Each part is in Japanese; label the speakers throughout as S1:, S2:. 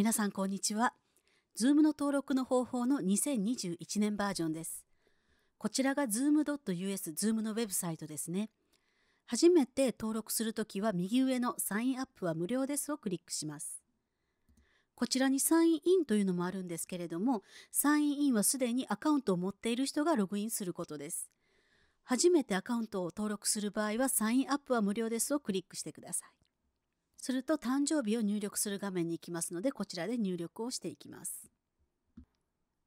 S1: 皆さんこんにちは。Zoom の登録の方法の2021年バージョンです。こちらが zoom.us Zoom のウェブサイトですね。初めて登録するときは右上のサインアップは無料ですをクリックします。こちらにサインインというのもあるんですけれども、サインインはすでにアカウントを持っている人がログインすることです。初めてアカウントを登録する場合はサインアップは無料ですをクリックしてください。すると誕生日を入力する画面に行きますので、こちらで入力をしていきます。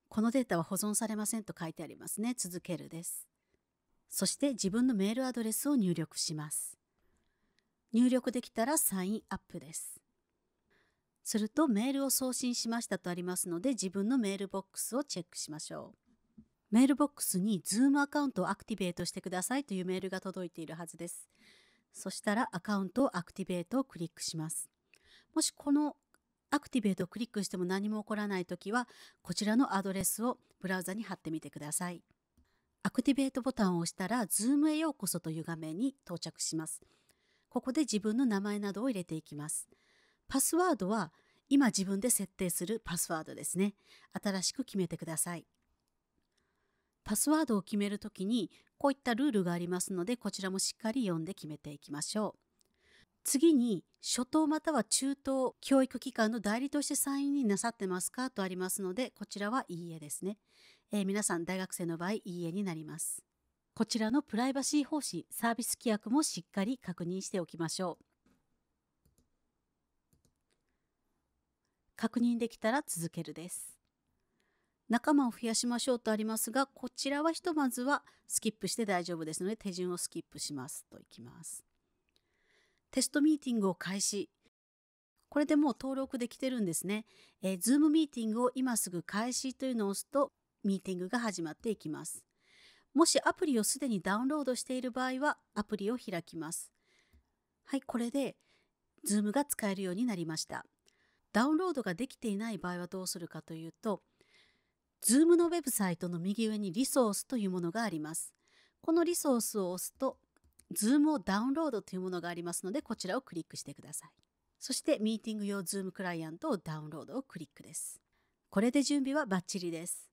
S1: このデータは保存されませんと書いてありますね。続けるです。そして自分のメールアドレスを入力します。入力できたらサインアップです。するとメールを送信しましたとありますので自分のメールボックスをチェックしましょう。メールボックスに Zoom アカウントをアクティベートしてくださいというメールが届いているはずです。そしたらアカウントアクティベートをクリックします。もしこのアクティベートをクリックしても何も起こらないときは、こちらのアドレスをブラウザに貼ってみてください。アクティベートボタンを押したら、ズームへようこそという画面に到着します。ここで自分の名前などを入れていきます。パスワードは、今自分で設定するパスワードですね。新しく決めてください。パスワードを決めるときにこういったルールがありますのでこちらもしっかり読んで決めていきましょう。次に初等または中等教育機関の代理としてサインになさってますかとありますのでこちらはいいえですね、えー、皆さん大学生の場合いいえになりますこちらのプライバシー方針サービス規約もしっかり確認しておきましょう確認できたら続けるです仲間を増やしましょうとありますがこちらはひとまずはスキップして大丈夫ですので手順をスキップしますといきますテストミーティングを開始これでもう登録できてるんですね、えー、Zoom ミーティングを今すぐ開始というのを押すとミーティングが始まっていきますもしアプリをすでにダウンロードしている場合はアプリを開きますはいこれで Zoom が使えるようになりましたダウンロードができていない場合はどうするかというと Zoom のウェブサイトの右上にリソースというものがあります。このリソースを押すと Zoom をダウンロードというものがありますのでこちらをクリックしてください。そしてミーティング用 Zoom クライアントをダウンロードをクリックです。これで準備はバッチリです。